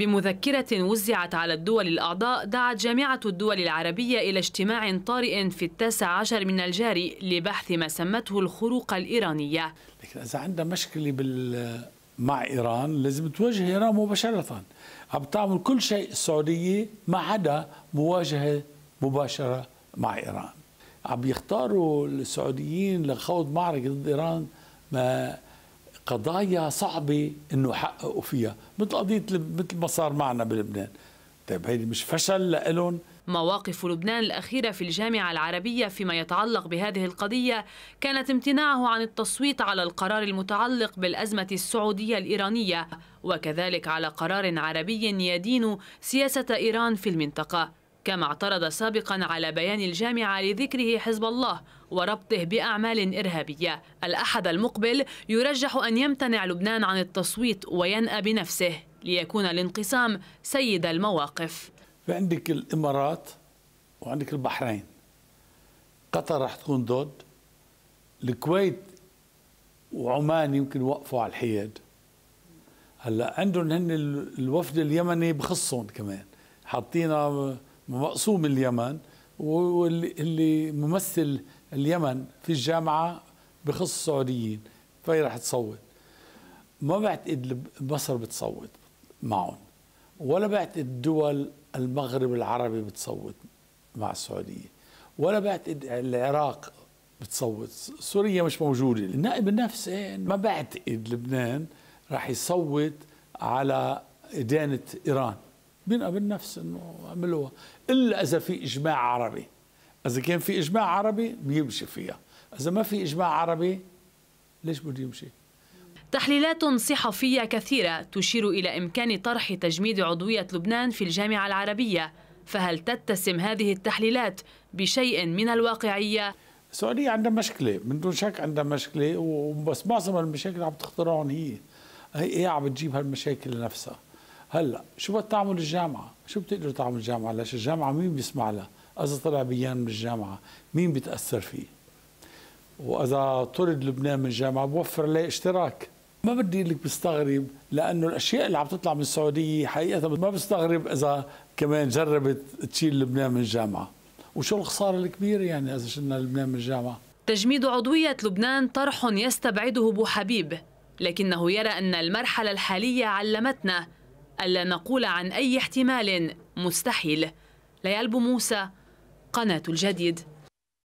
بمذكرة وزعت على الدول الأعضاء دعت جامعة الدول العربية إلى اجتماع طارئ في التاسع عشر من الجاري لبحث ما سمته الخروق الإيرانية لكن إذا عندنا مشكلة بال مع إيران لازم تواجه إيران مباشرة عم تعمل كل شيء السعودية ما عدا مواجهة مباشرة مع إيران عم يختاروا السعوديين لخوض معركة ضد إيران ما قضايا صعبة انه حققوا فيها مثل قضية مثل ما صار معنا بلبنان طيب هيدي مش فشل لإلهم مواقف لبنان الأخيرة في الجامعة العربية فيما يتعلق بهذه القضية كانت امتناعه عن التصويت على القرار المتعلق بالأزمة السعودية الإيرانية وكذلك على قرار عربي يدين سياسة إيران في المنطقة كما اعترض سابقا على بيان الجامعة لذكره حزب الله وربطه بأعمال إرهابية الأحد المقبل يرجح أن يمتنع لبنان عن التصويت وينأى بنفسه ليكون الانقسام سيد المواقف عندك الإمارات وعندك البحرين قطر رح تكون ضد الكويت وعمان يمكن وقفوا على الحياد هلا عندهم هن الوفد اليمني بخصهم كمان حاطين مقسوم اليمن واللي ممثل اليمن في الجامعه بخص السعوديين فهي رح تصوت ما بعتقد مصر بتصوت معهم ولا بعتقد دول المغرب العربي بتصوت مع السعوديه ولا بعتقد العراق بتصوت سوريا مش موجوده النائب إيه؟ ما بعتقد لبنان راح يصوت على ادانه ايران بينقى بالنفس انه عملوها الا اذا في اجماع عربي اذا كان في اجماع عربي بيمشي فيها اذا ما في اجماع عربي ليش بده يمشي تحليلات صحفية كثيرة تشير إلى إمكان طرح تجميد عضوية لبنان في الجامعة العربية فهل تتسم هذه التحليلات بشيء من الواقعية؟ السعودية عندها مشكلة من دون شك عندها مشكلة بس معظم المشاكل عم تخترعهم هي هي عم بتجيب هالمشاكل لنفسها هلا شو بدها تعمل الجامعه؟ شو بتقدر تعمل الجامعه؟ ليش الجامعه مين بيسمع لها؟ اذا طلع بيان من الجامعه مين بيتاثر فيه؟ واذا طرد لبنان من الجامعه بوفر عليه اشتراك ما بدي لك بستغرب لانه الاشياء اللي عم تطلع من السعوديه حقيقه ما بستغرب اذا كمان جربت تشيل لبنان من الجامعه وشو الخساره الكبيره يعني اذا شلنا لبنان من الجامعه تجميد عضويه لبنان طرح يستبعده ابو حبيب لكنه يرى ان المرحله الحاليه علمتنا ألا نقول عن أي احتمال مستحيل ليالب موسى قناة الجديد